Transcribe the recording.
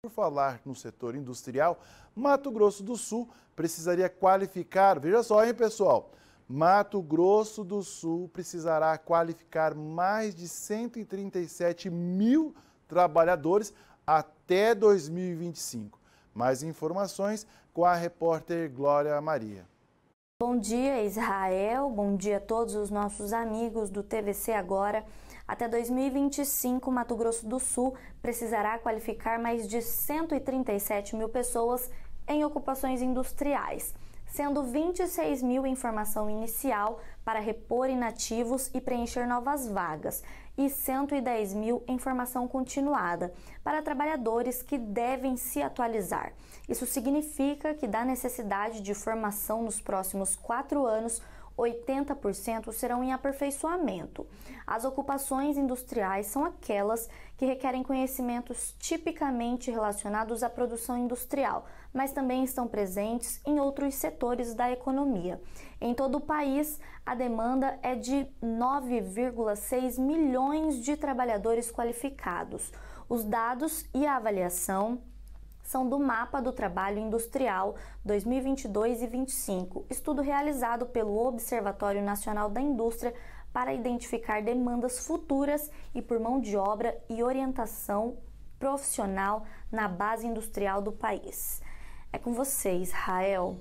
Por falar no setor industrial, Mato Grosso do Sul precisaria qualificar, veja só, hein, pessoal? Mato Grosso do Sul precisará qualificar mais de 137 mil trabalhadores até 2025. Mais informações com a repórter Glória Maria. Bom dia, Israel. Bom dia a todos os nossos amigos do TVC Agora. Até 2025, Mato Grosso do Sul precisará qualificar mais de 137 mil pessoas em ocupações industriais sendo 26 mil em formação inicial para repor inativos e preencher novas vagas e 110 mil em formação continuada para trabalhadores que devem se atualizar. Isso significa que da necessidade de formação nos próximos quatro anos, 80% serão em aperfeiçoamento. As ocupações industriais são aquelas que requerem conhecimentos tipicamente relacionados à produção industrial, mas também estão presentes em outros setores da economia. Em todo o país, a demanda é de 9,6 milhões de trabalhadores qualificados. Os dados e a avaliação são do Mapa do Trabalho Industrial 2022 e 25, estudo realizado pelo Observatório Nacional da Indústria para identificar demandas futuras e por mão de obra e orientação profissional na base industrial do país. É com você, Israel.